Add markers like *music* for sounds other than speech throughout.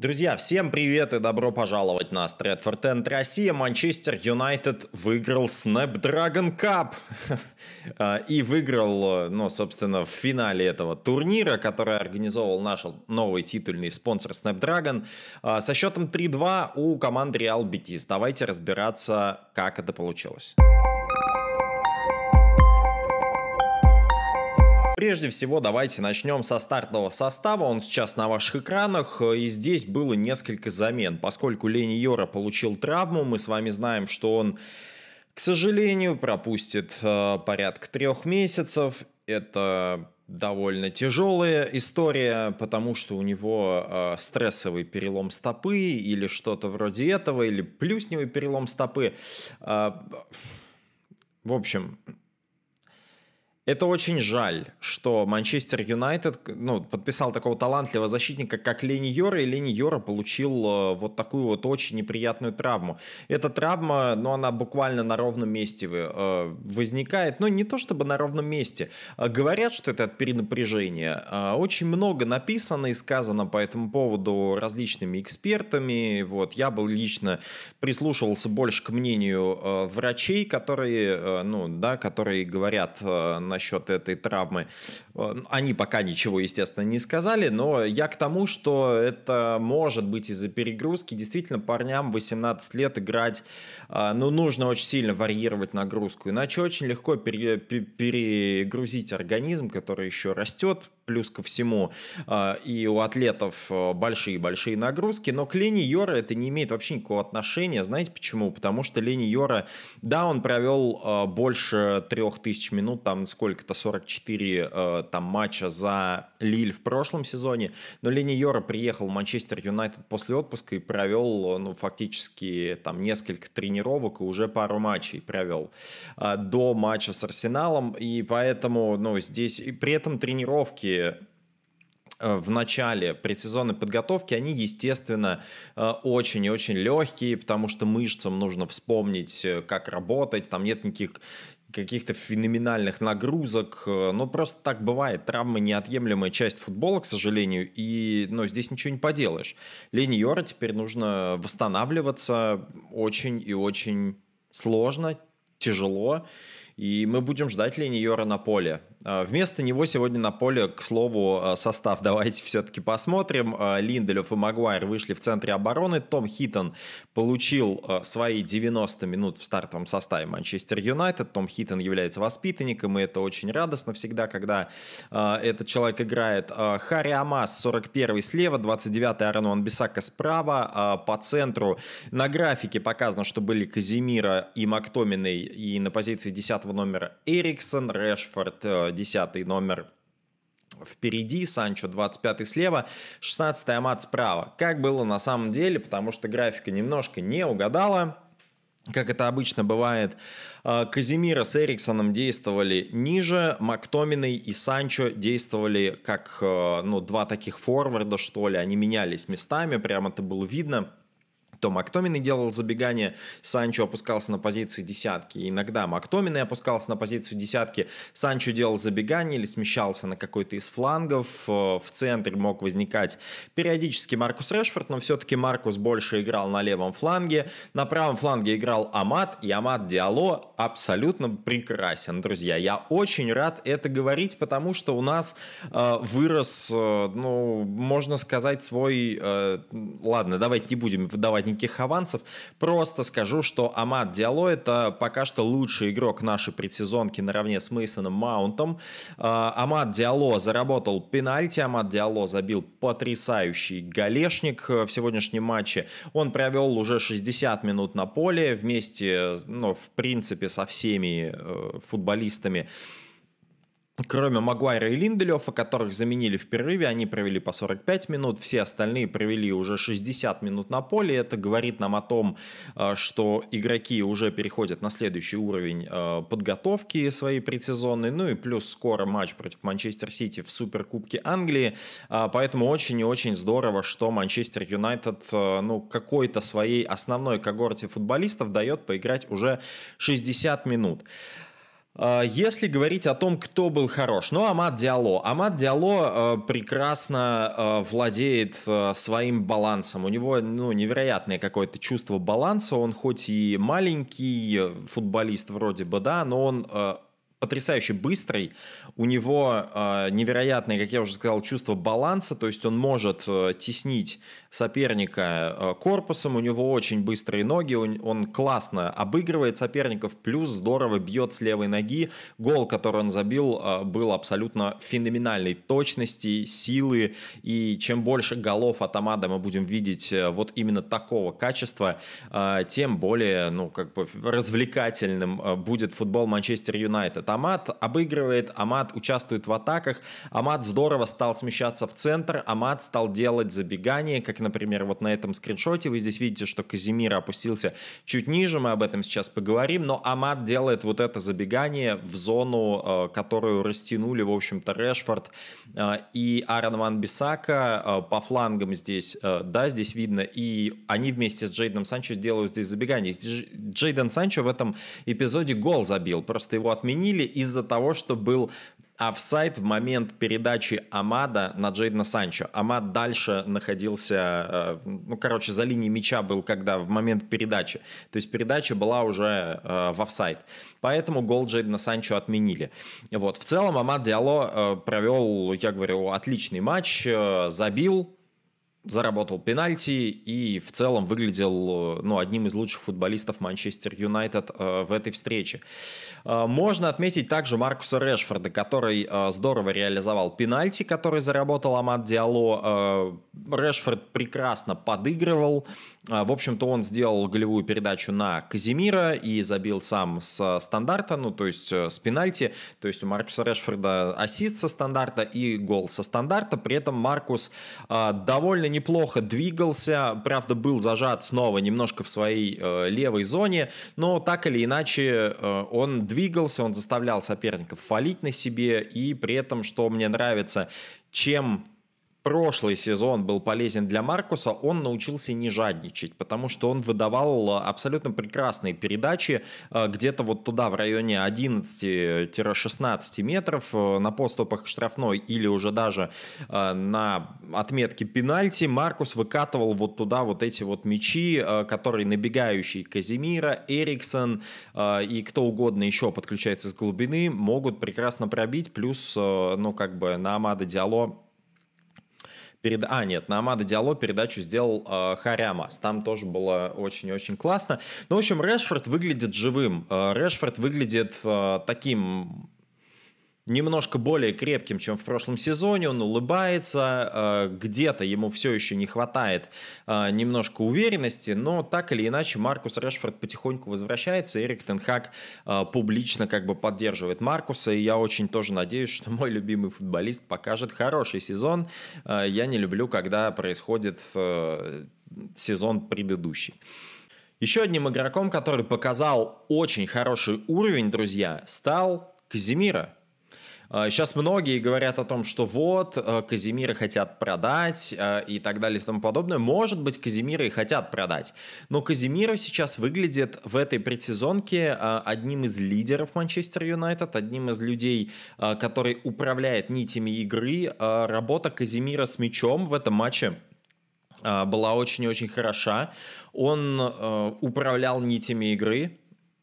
Друзья, всем привет и добро пожаловать на Stratford End Россия. Манчестер Юнайтед выиграл Snapdragon Cup *laughs* а, и выиграл, ну, собственно, в финале этого турнира, который организовал наш новый титульный спонсор Snapdragon а, со счетом 3-2 у команды Real Betis. Давайте разбираться, как это получилось. Прежде всего, давайте начнем со стартового состава. Он сейчас на ваших экранах. И здесь было несколько замен. Поскольку Лени Йора получил травму, мы с вами знаем, что он, к сожалению, пропустит э, порядка трех месяцев. Это довольно тяжелая история, потому что у него э, стрессовый перелом стопы или что-то вроде этого, или плюсневый перелом стопы. Э, в общем, это очень жаль, что Манчестер Юнайтед ну, подписал такого талантливого защитника, как Лени Йора, и Лени Йора получил э, вот такую вот очень неприятную травму. Эта травма, но ну, она буквально на ровном месте э, возникает, но ну, не то чтобы на ровном месте. А говорят, что это от перенапряжения. А, очень много написано и сказано по этому поводу различными экспертами. Вот, я был лично прислушивался больше к мнению э, врачей, которые, ну, да, которые говорят на насчет этой травмы. Эм, они пока ничего, естественно, не сказали, но я к тому, что это может быть из-за перегрузки. Действительно, парням 18 лет играть, э, ну, нужно очень сильно варьировать нагрузку, иначе очень легко перегрузить организм, который еще растет, плюс ко всему а, и у атлетов э, большие-большие нагрузки, но к Лени Йора это не имеет вообще никакого отношения, знаете почему? Потому что Лени Йора, да, он провел э, больше 3000 минут, там сколько-то, 44 э, там матча за Лиль в прошлом сезоне, но Лени Йора приехал в Манчестер Юнайтед после отпуска и провел, ну, фактически там несколько тренировок и уже пару матчей провел до матча с Арсеналом, и поэтому, ну, здесь, и при этом тренировки Э, в начале предсезонной подготовки, они, естественно, э, очень и очень легкие, потому что мышцам нужно вспомнить, э, как работать, там нет никаких каких-то феноменальных нагрузок. Ну, просто так бывает. Травмы – неотъемлемая часть футбола, к сожалению, и но ну, здесь ничего не поделаешь. Лени Йора теперь нужно восстанавливаться очень и очень сложно, тяжело, и мы будем ждать Лени Йора на поле. А, вместо него сегодня на поле, к слову, а, состав *laughs* давайте все-таки посмотрим. А, Линделев и Магуайр вышли в центре обороны. Том Хитон получил свои 90 минут в стартовом составе Манчестер Юнайтед. Том Хитон является воспитанником, и это очень радостно всегда, когда этот человек играет. Харри Амас 41 слева, 29-й Арнон Бисака справа. По центру на графике показано, что были Казимира и Мактоминой, и на позиции 10 номера Эриксон, Решфорд, 10 номер впереди, Санчо 25 слева, 16 Амат справа. Как было на самом деле, потому что графика немножко не угадала. Как это обычно бывает, э, Казимира с Эриксоном действовали ниже, Мактоминой и Санчо действовали как э, ну, два таких форварда, что ли. Они менялись местами, прямо это было видно то Мактомины делал забегание, Санчо опускался на позицию десятки. иногда Мактомины опускался на позицию десятки, Санчо делал забегание или смещался на какой-то из флангов, э, в центре мог возникать периодически Маркус Решфорд, но все-таки Маркус больше играл на левом фланге, на правом фланге играл Амат, и Амат Диало абсолютно прекрасен, друзья. Я очень рад это говорить, потому что у нас э, вырос, э, ну, можно сказать, свой... Э, ладно, давайте не будем выдавать никаких авансов. Просто скажу, что Амад Диало это пока что лучший игрок нашей предсезонки наравне с Мейсоном Маунтом. А, Амад Диало заработал пенальти, Амад Диало забил потрясающий голешник э, в сегодняшнем матче. Он провел уже 60 минут на поле вместе, э, ну, в принципе, со всеми э, футболистами Кроме Магуайра и Линделева, которых заменили в перерыве, они провели по 45 минут, все остальные провели уже 60 минут на поле. Это говорит нам о том, э, что игроки уже переходят на следующий уровень э, подготовки своей предсезонной, ну и плюс скоро матч против Манчестер Сити в Суперкубке Англии, а, поэтому очень и очень здорово, что Манчестер Юнайтед, э, ну, какой-то своей основной когорте футболистов дает поиграть уже 60 минут. А, если говорить о том, кто был хорош, ну, Амад Диало. Амад Диало э, прекрасно э, владеет э, своим балансом. У него, ну, невероятное какое-то чувство баланса. Он хоть и маленький футболист вроде бы, да, но он потрясающе быстрый, у него э, невероятное, как я уже сказал, чувство баланса, то есть он может э, теснить соперника э, корпусом, у него очень быстрые ноги, он, он классно обыгрывает соперников, плюс здорово бьет с левой ноги. Гол, который он забил, э, был абсолютно феноменальной точности, силы, и чем больше голов от Амада мы будем видеть э, вот именно такого качества, э, тем более, ну, как бы развлекательным э, будет футбол Манчестер Юнайтед. Амат обыгрывает, Амат участвует в атаках, Амат здорово стал смещаться в центр, Амат стал делать забегание, как, например, вот на этом скриншоте вы здесь видите, что Казимир опустился чуть ниже, мы об этом сейчас поговорим, но Амат делает вот это забегание в зону, э, которую растянули, в общем-то, Решфорд э, и Аарон Ван Бисака э, по флангам здесь, да, здесь видно, и они вместе с Джейденом Санчо делают здесь забегание. Джейден Санчо в этом эпизоде гол забил, просто его отменили, закрыли из-за того, что был офсайт в момент передачи Амада на Джейдна Санчо. Амад дальше находился, э, ну, короче, за линией мяча был, когда в момент передачи. То есть передача была уже э, в офсайт. Поэтому гол Джейдна Санчо отменили. Вот. В целом Амад Диало э, провел, я говорю, отличный матч, э, забил, заработал пенальти и в целом выглядел э, ну, одним из лучших футболистов Манчестер Юнайтед э, в этой встрече. Э, можно отметить также Маркуса Решфорда, который здорово реализовал пенальти, который заработал Амад Диало. Решфорд прекрасно подыгрывал. В общем-то, он сделал голевую передачу на Казимира и забил сам с стандарта, ну, то есть с пенальти. То есть у Маркуса Решфорда ассист со стандарта и гол со стандарта. При этом Маркус довольно неплохо двигался, правда был зажат снова немножко в своей э, левой зоне, но так или иначе э, он двигался, он заставлял соперников фалить на себе, и при этом, что мне нравится, чем прошлый сезон был полезен для Маркуса, он научился не жадничать, потому что он выдавал э, абсолютно прекрасные передачи э, где-то вот туда, в районе 11-16 метров э, на поступах штрафной или уже даже на отметке пенальти. Маркус выкатывал вот туда вот эти вот мячи, которые набегающие Казимира, Эриксон и кто угодно еще подключается с глубины, могут прекрасно пробить, плюс, ну, как бы на Амада Диало перед... А, нет, на Амада Диало передачу сделал э, а, Харямас. Там тоже было очень-очень классно. Ну, в общем, Решфорд выглядит живым. Э, Решфорд выглядит э, таким немножко более крепким, чем в прошлом сезоне, он улыбается, э, где-то ему все еще не хватает э, немножко уверенности, но так или иначе Маркус Решфорд потихоньку возвращается, Эрик Тенхак э, публично как бы поддерживает Маркуса, и я очень тоже надеюсь, что мой любимый футболист покажет хороший сезон. Я не люблю, когда происходит сезон предыдущий. Еще одним игроком, который показал очень хороший уровень, друзья, стал Казимира. Сейчас а, многие говорят о том, что вот, э, Казимира хотят продать э, и так далее и тому подобное. Может быть, Казимира и хотят продать. Но Казимира сейчас выглядит в этой предсезонке э, одним из лидеров Манчестер Юнайтед, одним из людей, который управляет нитями игры. Работа Казимира с мячом в этом матче была очень-очень хороша. Он э, управлял нитями игры,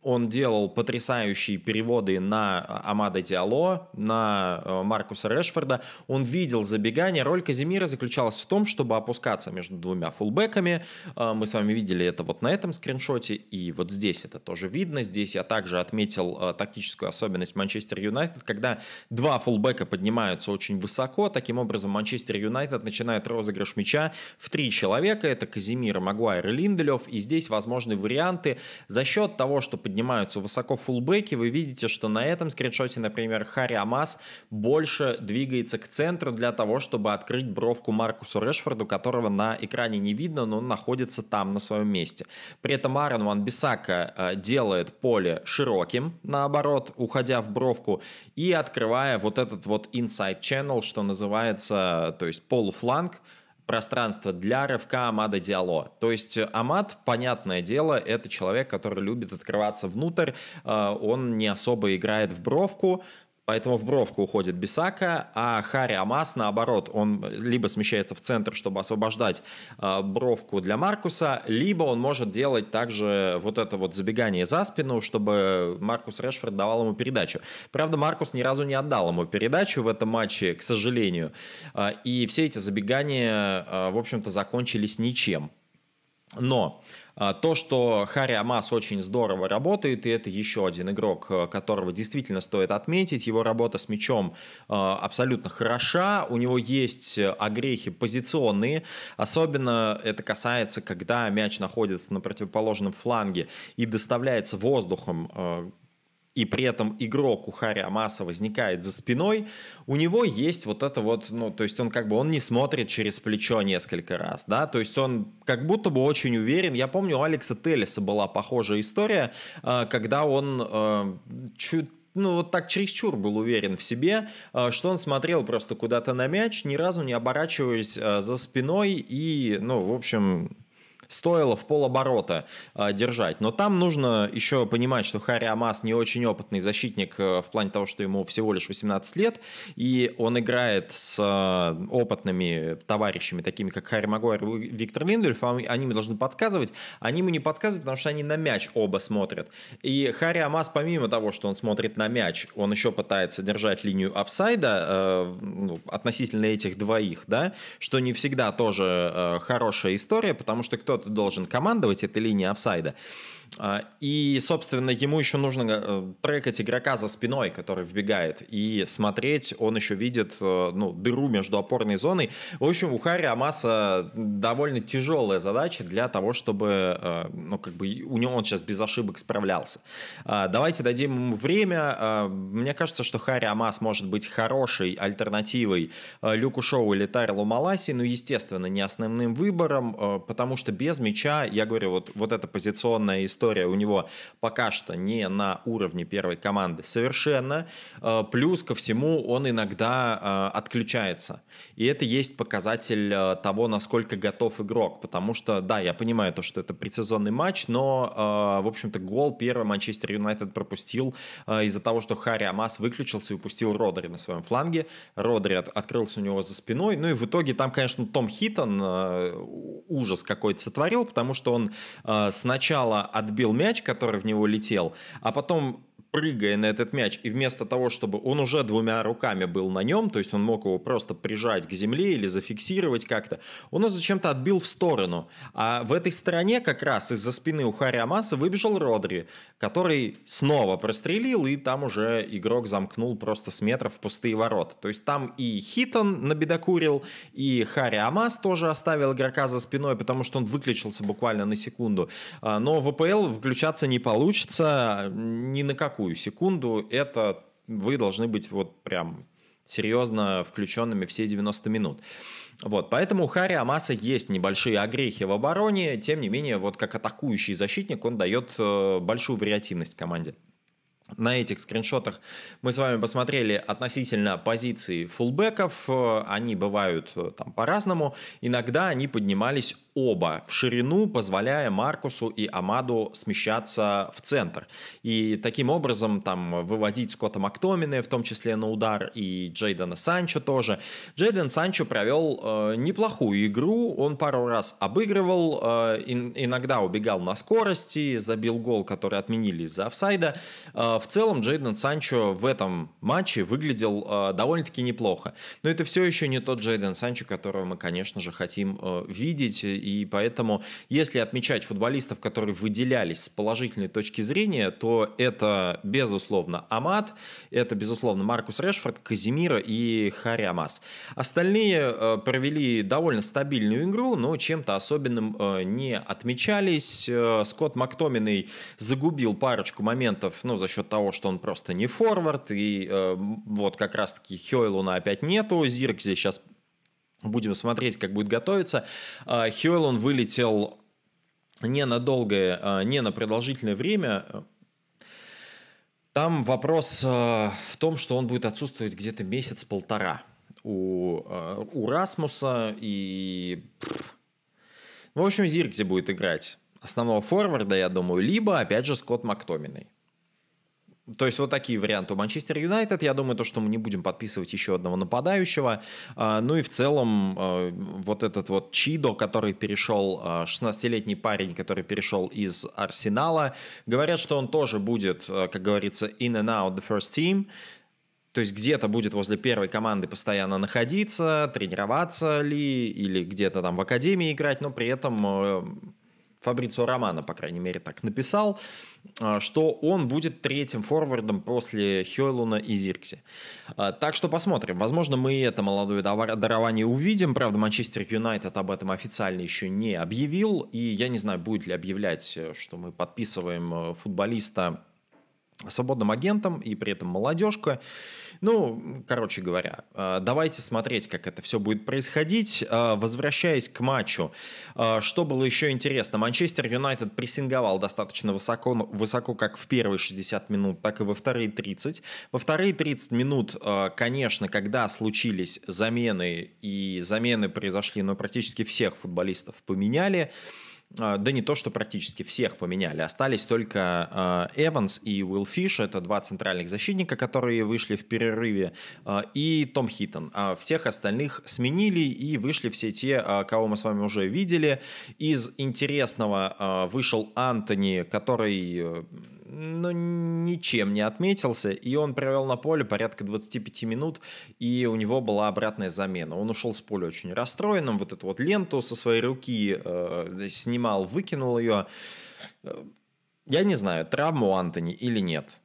он делал потрясающие переводы на э, Амада Диало, на э, Маркуса Решфорда. Он видел забегание. Роль Казимира заключалась в том, чтобы опускаться между двумя фулбеками. Э, мы с вами видели это вот на этом скриншоте, и вот здесь это тоже видно. Здесь я также отметил тактическую особенность Манчестер Юнайтед, когда два фулбека поднимаются очень высоко. Таким образом, Манчестер Юнайтед начинает розыгрыш мяча в три человека. Это Казимир, Магуайр и Линделев. И здесь возможны варианты за счет того, что поднимаются поднимаются высоко фулбеки, вы видите, что на этом скриншоте, например, Харри Амас больше двигается к центру для того, чтобы открыть бровку Маркусу Решфорду, которого на экране не видно, но он находится там на своем месте. При этом Аарон Ван Бисака э, делает поле широким, наоборот, уходя в бровку и открывая вот этот вот inside channel, что называется, э, то есть полуфланг, пространство для рывка Амада Диало. То есть Амад, понятное дело, это человек, который любит открываться внутрь, э, он не особо играет в бровку, Поэтому в бровку уходит Бисака, а Хари Амас, наоборот, он либо смещается в центр, чтобы освобождать э, бровку для Маркуса, либо он может делать также вот это вот забегание за спину, чтобы Маркус Решфорд давал ему передачу. Правда, Маркус ни разу не отдал ему передачу в этом матче, к сожалению. Э, и все эти забегания, э, в общем-то, закончились ничем. Но а, то, что Харри Амас очень здорово работает, и это еще один игрок, э, которого действительно стоит отметить. Его работа с мячом э, абсолютно хороша, у него есть э, огрехи позиционные, особенно это касается, когда мяч находится на противоположном фланге и доставляется воздухом и при этом игрок у Хари Амаса возникает за спиной, у него есть вот это вот, ну, то есть он как бы, он не смотрит через плечо несколько раз, да, то есть он как будто бы очень уверен. Я помню, у Алекса Теллиса была похожая история, э, когда он э, чуть ну, вот так чересчур был уверен в себе, э, что он смотрел просто куда-то на мяч, ни разу не оборачиваясь за спиной и, ну, в общем, стоило в полоборота э, держать. Но там нужно еще понимать, что Харри Амас не очень опытный защитник э, в плане того, что ему всего лишь 18 лет, и он играет с э, опытными товарищами, такими как Харри Магуайр и Виктор Линдольф, они ему должны подсказывать, они ему не подсказывают, потому что они на мяч оба смотрят. И Харри Амас, помимо того, что он смотрит на мяч, он еще пытается держать линию офсайда э, ну, относительно этих двоих, да, что не всегда тоже э, хорошая история, потому что кто кто-то должен командовать этой линией офсайда. А, и, собственно, ему еще нужно э, трекать игрока за спиной, который вбегает, и смотреть, он еще видит э, ну, дыру между опорной зоной. В общем, у Харри Амаса довольно тяжелая задача для того, чтобы, э, ну, как бы, у него он сейчас без ошибок справлялся. А, давайте дадим ему время. А, мне кажется, что Харри Амас может быть хорошей альтернативой Люку Шоу или Тайлу Маласи, но, естественно, не основным выбором, потому что без без мяча, я говорю, вот, вот эта позиционная история у него пока что не на уровне первой команды совершенно. Э, плюс ко всему он иногда э, отключается. И это есть показатель э, того, насколько готов игрок. Потому что, да, я понимаю то, что это предсезонный матч, но, в общем-то, гол первый Манчестер Юнайтед пропустил из-за того, что Харри Амас выключился и упустил Родри на своем фланге. Родри открылся у него за спиной. Ну и в итоге там, конечно, Том Хитон, ужас какой-то сотворил, потому что он э, сначала отбил мяч, который в него летел, а потом прыгая на этот мяч, и вместо того, чтобы он уже двумя руками был на нем, то есть он мог его просто прижать к земле или зафиксировать как-то, он его зачем-то отбил в сторону. А в этой стороне как раз из-за спины у Хари Амаса выбежал Родри, который снова прострелил, и там уже игрок замкнул просто с метров в пустые ворота. То есть там и Хитон набедокурил, и Хари Амас тоже оставил игрока за спиной, потому что он выключился буквально на секунду. А, но в ВПЛ выключаться не получится а, ни на какую нулевую секунду, это вы должны быть вот прям серьезно включенными все 90 минут. Вот, поэтому у Хари Амаса есть небольшие огрехи в обороне, тем не менее, вот как атакующий защитник он дает э, большую вариативность команде. На этих скриншотах мы с вами посмотрели относительно позиции фулбеков. Э, они бывают э, там по-разному. Иногда они поднимались оба в ширину, позволяя Маркусу и Амаду смещаться в центр. И таким образом там выводить Скотта Мактомина, в том числе на удар, и Джейдена Санчо тоже. Джейден Санчо провел э, неплохую игру, он пару раз обыгрывал, э, ин- иногда убегал на скорости, забил гол, который отменили из-за офсайда. Э, в целом Джейден Санчо в этом матче выглядел э, довольно-таки неплохо. Но это все еще не тот Джейден Санчо, которого мы, конечно же, хотим э, видеть и поэтому, если отмечать футболистов, которые выделялись с положительной точки зрения, то это, безусловно, Амат, это, безусловно, Маркус Решфорд, Казимира и Харямас. Остальные э, провели довольно стабильную игру, но чем-то особенным э, не отмечались. Э, Скотт Мактоминой загубил парочку моментов, ну, за счет того, что он просто не форвард, и вот как раз-таки Хёйлуна опять нету, Зирк здесь сейчас Будем смотреть, как будет готовиться. А, Хьюэлл, он вылетел не на долгое, а, не на продолжительное время. Там вопрос а, в том, что он будет отсутствовать где-то месяц-полтора у, у Расмуса и... Ну, в общем, Зиркзи будет играть основного форварда, я думаю, либо, опять же, Скотт Мактоминой. То есть вот такие варианты у Манчестер Юнайтед. Я думаю, то, что мы не будем подписывать еще одного нападающего. А, ну и в целом а, вот этот вот Чидо, который перешел, 16-летний а, парень, который перешел из Арсенала, говорят, что он тоже будет, как говорится, in and out the first team. То есть где-то будет возле первой команды постоянно находиться, тренироваться ли, или где-то там в академии играть, но при этом Фабрицио Романа, по крайней мере, так написал, а, что он будет третьим форвардом после Хёйлуна и Зиркси. А, так что посмотрим. Возможно, мы это молодое дарование увидим. Правда, Манчестер Юнайтед об этом официально еще не объявил. И я не знаю, будет ли объявлять, э, что мы подписываем э, футболиста свободным агентом и при этом молодежка. Ну, короче говоря, э, давайте смотреть, как это все будет происходить. Э, возвращаясь к матчу, э, что было еще интересно? Манчестер Юнайтед прессинговал достаточно высоко, ну, высоко как в первые 60 минут, так и во вторые 30. Во вторые 30 минут, конечно, когда случились замены, и замены произошли, но практически всех футболистов поменяли, а, да не то, что практически всех поменяли, остались только а, Эванс и Уилл Фиш, это два центральных защитника, которые вышли в перерыве, а, и Том Хиттон. Всех остальных сменили и вышли все те, кого мы с вами уже видели. Из интересного вышел Антони, который э, ну, ничем не отметился, и он провел на поле порядка 25 минут, и у него была обратная замена. Он ушел с поля очень расстроенным, вот эту вот ленту со своей руки э, снимал, выкинул ее. Э, я не знаю, травму Антони или нет.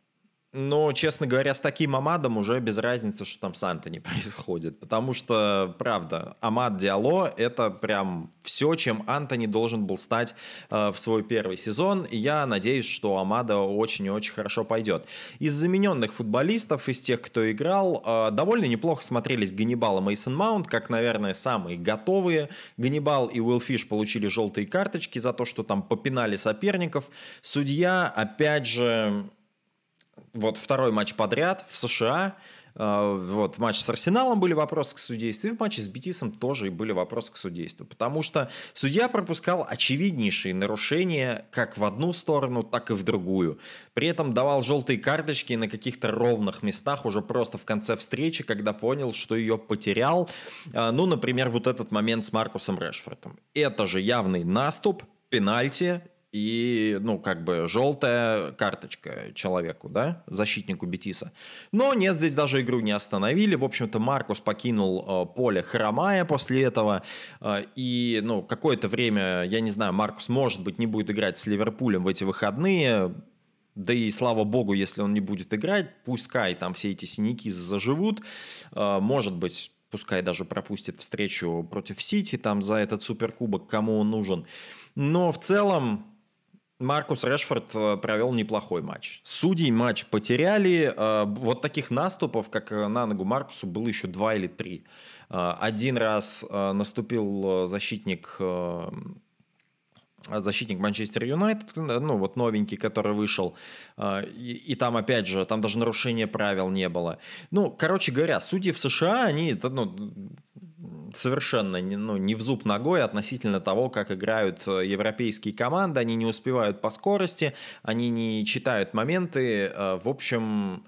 Но, честно говоря, с таким Амадом уже без разницы, что там с Антони *laughs* происходит. Потому что, правда, Амад Диало — это прям все, чем Антони должен был стать э, в свой первый сезон. И я надеюсь, что Амада очень и очень хорошо пойдет. Из замененных футболистов, из тех, кто играл, э, довольно неплохо смотрелись Ганнибал и Мейсон Маунт, как, наверное, самые готовые. Ганнибал и Уилл Фиш получили желтые карточки за то, что там попинали соперников. Судья, опять же, вот второй матч подряд в США. А, вот, в матче с Арсеналом были вопросы к судейству, и в матче с Бетисом тоже были вопросы к судейству, потому что судья пропускал очевиднейшие нарушения как в одну сторону, так и в другую. При этом давал желтые карточки на каких-то ровных местах уже просто в конце встречи, когда понял, что ее потерял. А, ну, например, вот этот момент с Маркусом Решфордом. Это же явный наступ, пенальти, и, ну, как бы желтая карточка человеку, да, защитнику Бетиса. Но нет, здесь даже игру не остановили. В общем-то, Маркус покинул э, поле хромая после этого. Э, и, ну, какое-то время, я не знаю, Маркус, может быть, не будет играть с Ливерпулем в эти выходные. Да и слава богу, если он не будет играть, пускай там все эти синяки заживут. Э, может быть, пускай даже пропустит встречу против Сити там за этот суперкубок, кому он нужен. Но в целом Маркус Решфорд э, провел неплохой матч. Судей матч потеряли. Э, вот таких наступов, как э, на ногу Маркусу, было еще два или три. Один раз наступил защитник Э, защитник Манчестер Юнайтед, э, ну вот новенький, который вышел, э, и, и там опять же, там даже нарушения правил не было. Ну, короче говоря, судьи в США, они ну, совершенно не, ну, не в зуб ногой относительно того, как играют европейские команды, они не успевают по скорости, они не читают моменты, в общем...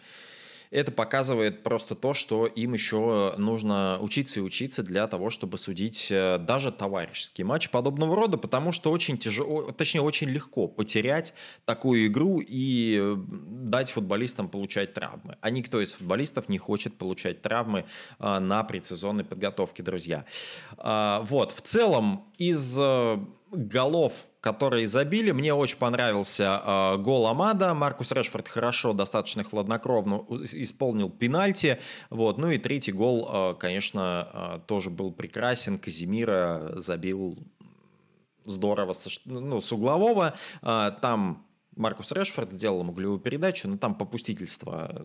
Это показывает просто то, что им еще нужно учиться и учиться для того, чтобы судить э, даже товарищеский матч подобного рода, потому что очень тяжело, точнее, очень легко потерять такую игру и дать футболистам получать травмы. А никто из футболистов не хочет получать травмы э, на предсезонной подготовке, друзья. А, вот, в целом из э, голов, которые забили. Мне очень понравился э, гол Амада. Маркус Решфорд хорошо, достаточно хладнокровно исполнил пенальти. Вот. Ну и третий гол, э, конечно, э, тоже был прекрасен. Казимира забил здорово со, ну, с углового. Э, там Маркус Решфорд сделал ему голевую передачу, но там попустительство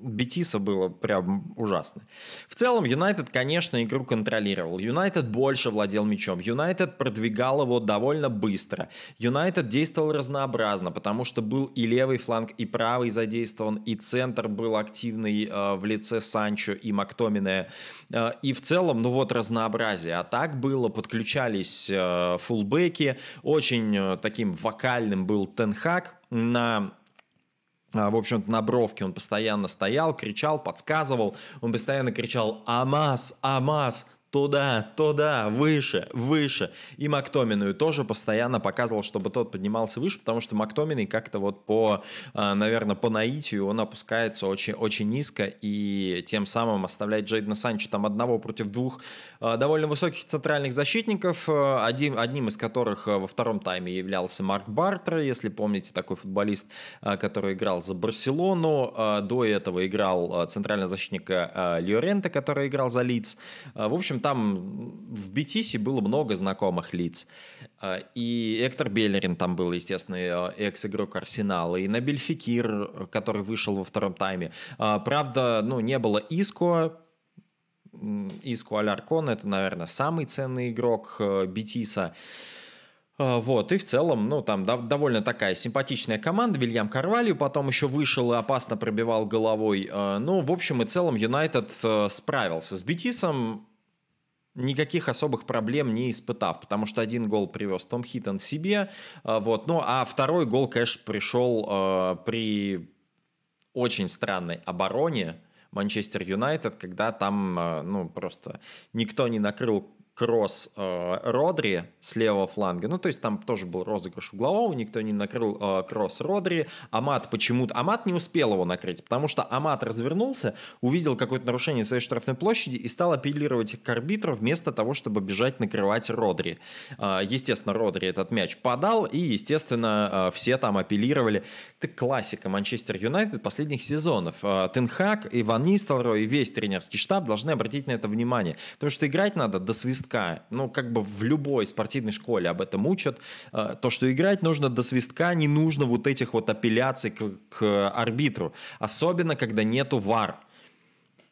Бетиса было прям ужасно. В целом, Юнайтед, конечно, игру контролировал. Юнайтед больше владел мячом. Юнайтед продвигал его довольно быстро. Юнайтед действовал разнообразно, потому что был и левый фланг, и правый задействован, и центр был активный э, в лице Санчо и Мактомине. Э, и в целом, ну вот, разнообразие. А так было, подключались э, фулбеки. Очень э, таким вокальным был Тенхак на а, в общем-то, на бровке он постоянно стоял, кричал, подсказывал, он постоянно кричал «Амаз! Амаз!» туда, туда, выше, выше. И Мактомину тоже постоянно показывал, чтобы тот поднимался выше, потому что Мактоминый как-то вот по, а, наверное, по наитию он опускается очень, очень низко и тем самым оставляет Джейдена Санчо там одного против двух а, довольно высоких центральных защитников, а, один, одним из которых во втором тайме являлся Марк Бартер, если помните, такой футболист, который играл за Барселону, до этого играл центрального защитника Лиорента, который играл за Лиц. В общем, там в Бетисе было много знакомых лиц. Э, и Эктор Беллерин там был, естественно, э, экс-игрок Арсенала. И Набель Фикир, который вышел во втором тайме. Э, правда, ну, не было Иско, Иску Аляркон, это, наверное, самый ценный игрок Бетиса. Вот, и в целом, ну, там довольно такая симпатичная команда. Вильям Карвалью потом еще вышел и опасно пробивал головой. Ну, в общем и целом, Юнайтед справился с Бетисом никаких особых проблем не испытав, потому что один гол привез Том Хиттон себе, э, вот, ну а второй гол, конечно, пришел э, при очень странной обороне Манчестер Юнайтед, когда там, э, ну, просто никто не накрыл кросс э, Родри с левого фланга. Ну, то есть там тоже был розыгрыш углового, никто не накрыл э, кросс Родри. Амат почему-то... Амат не успел его накрыть, потому что Амат развернулся, увидел какое-то нарушение своей штрафной площади и стал апеллировать к арбитру вместо того, чтобы бежать накрывать Родри. Э, естественно, Родри этот мяч подал, и, естественно, э, все там апеллировали. Это классика Манчестер Юнайтед последних сезонов. Э, Тенхак, Иван Нистелрой и весь тренерский штаб должны обратить на это внимание, потому что играть надо до свистка свистка. Ну, как бы в любой спортивной школе об этом учат. Э, то, что играть нужно до свистка, не нужно вот этих вот апелляций к, к арбитру. Особенно, когда нету вар.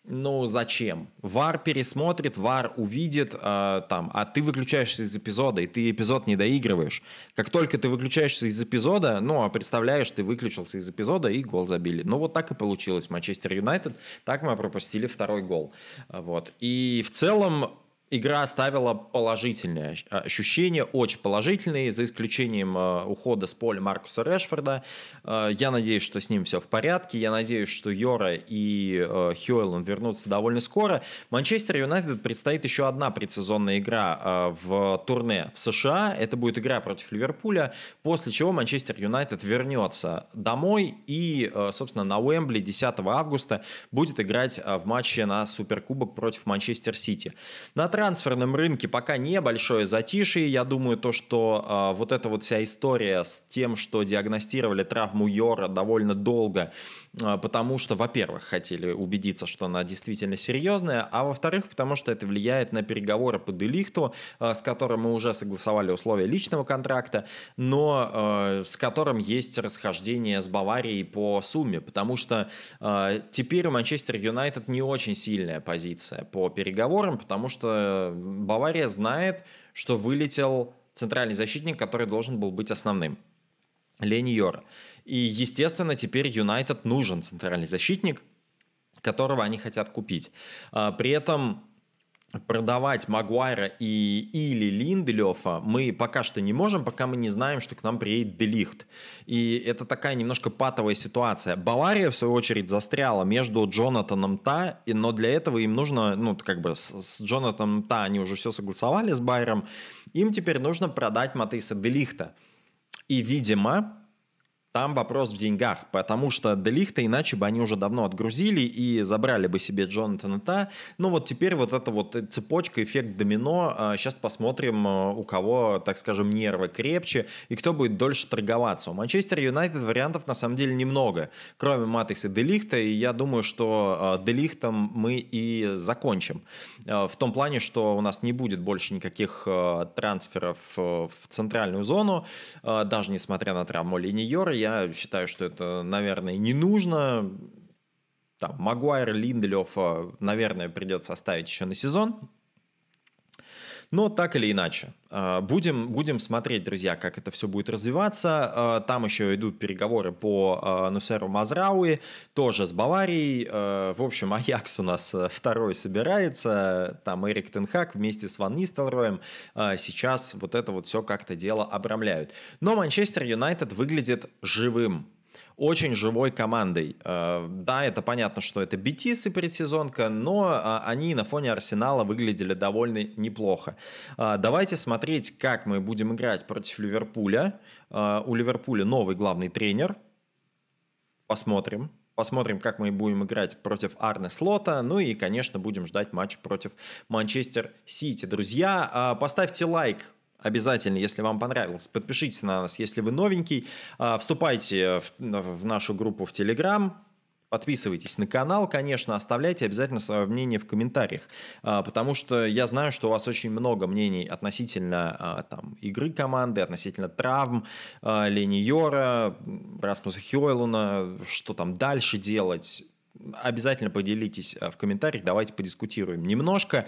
Ну, зачем? Вар пересмотрит, вар увидит, э, там, а ты выключаешься из эпизода, и ты эпизод не доигрываешь. Как только ты выключаешься из эпизода, ну, а представляешь, ты выключился из эпизода, и гол забили. Ну, вот так и получилось Манчестер Юнайтед. Так мы пропустили второй гол. Э, вот. И в целом игра оставила положительные а, ощущения, очень положительные, за исключением э, ухода с поля Маркуса Решфорда. Э, я надеюсь, что с ним все в порядке. Я надеюсь, что Йора и э, Хьюэллен вернутся довольно скоро. Манчестер Юнайтед предстоит еще одна предсезонная игра в турне в США. Это будет игра против Ливерпуля, после чего Манчестер Юнайтед вернется домой и, собственно, на Уэмбли 10 августа будет играть в матче на Суперкубок против Манчестер Сити. На трансферном рынке пока небольшое затишье. Я думаю, то, что э, вот эта вот вся история с тем, что диагностировали травму Йора довольно долго, э, потому что, во-первых, хотели убедиться, что она действительно серьезная, а во-вторых, потому что это влияет на переговоры по Делихту, э, с которым мы уже согласовали условия личного контракта, но э, с которым есть расхождение с Баварией по сумме, потому что э, теперь у Манчестер Юнайтед не очень сильная позиция по переговорам, потому что Э, Бавария знает, что вылетел центральный защитник, который должен был быть основным. Леньор. И, естественно, теперь Юнайтед нужен центральный защитник, которого они хотят купить. А, при этом продавать Магуайра и, или Линделёфа мы пока что не можем, пока мы не знаем, что к нам приедет Делихт. И это такая немножко патовая ситуация. Бавария, в свою очередь, застряла между Джонатаном Та, но для этого им нужно, ну, как бы с, с Джонатаном Та они уже все согласовали с Байером, им теперь нужно продать Матейса Делихта. И, видимо, там вопрос в деньгах, потому что Делихта иначе бы они уже давно отгрузили и забрали бы себе Джонатана Та. Ну вот теперь вот эта вот цепочка, эффект домино. Сейчас а, посмотрим, а, у кого, так скажем, нервы крепче и кто будет дольше торговаться. У Манчестер Юнайтед вариантов на самом деле немного, кроме Матекса и Делихта. И я думаю, что а, Делихтом мы и закончим. В том плане, что у нас не будет больше никаких трансферов в центральную зону, даже несмотря на травму Линиора. Я я считаю, что это, наверное, не нужно. Там, Магуайр, Линдлёф, э, наверное, придется оставить еще на сезон. Но так или иначе, э, будем, будем смотреть, друзья, как это все будет развиваться. Э, там еще идут переговоры по э, Нусеру Мазрауи, тоже с Баварией. В общем, Аякс у нас второй собирается, там Эрик Тенхак вместе с Ван Нистелроем. Сейчас вот это вот все как-то дело обрамляют. Но Манчестер Юнайтед выглядит живым очень живой командой. Э, да, это понятно, что это Бетис и предсезонка, но а, они на фоне Арсенала выглядели довольно неплохо. Э, давайте смотреть, как мы будем играть против Ливерпуля. Э, у Ливерпуля новый главный тренер. Посмотрим, Посмотрим, как мы будем играть против Арне Слота. Ну и, конечно, будем ждать матч против Манчестер Сити. Друзья, поставьте лайк обязательно, если вам понравилось, подпишитесь на нас, если вы новенький, а, вступайте в, в нашу группу в Телеграм, подписывайтесь на канал, конечно, оставляйте обязательно свое мнение в комментариях, а, потому что я знаю, что у вас очень много мнений относительно а, там, игры команды, относительно травм Лени Лениора, Расмуса Хьойлуна, что там дальше делать. Обязательно поделитесь в комментариях, давайте подискутируем немножко.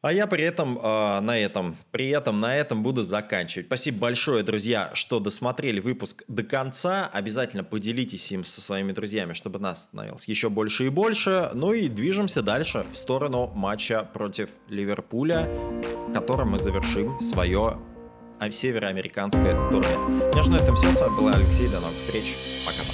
А я при этом э, на этом, при этом на этом буду заканчивать. Спасибо большое, друзья, что досмотрели выпуск до конца. Обязательно поделитесь им со своими друзьями, чтобы нас становилось еще больше и больше. Ну и движемся дальше в сторону матча против Ливерпуля, которым мы завершим свое североамериканское турне. У меня же все. С вами был Алексей. До новых встреч. Пока.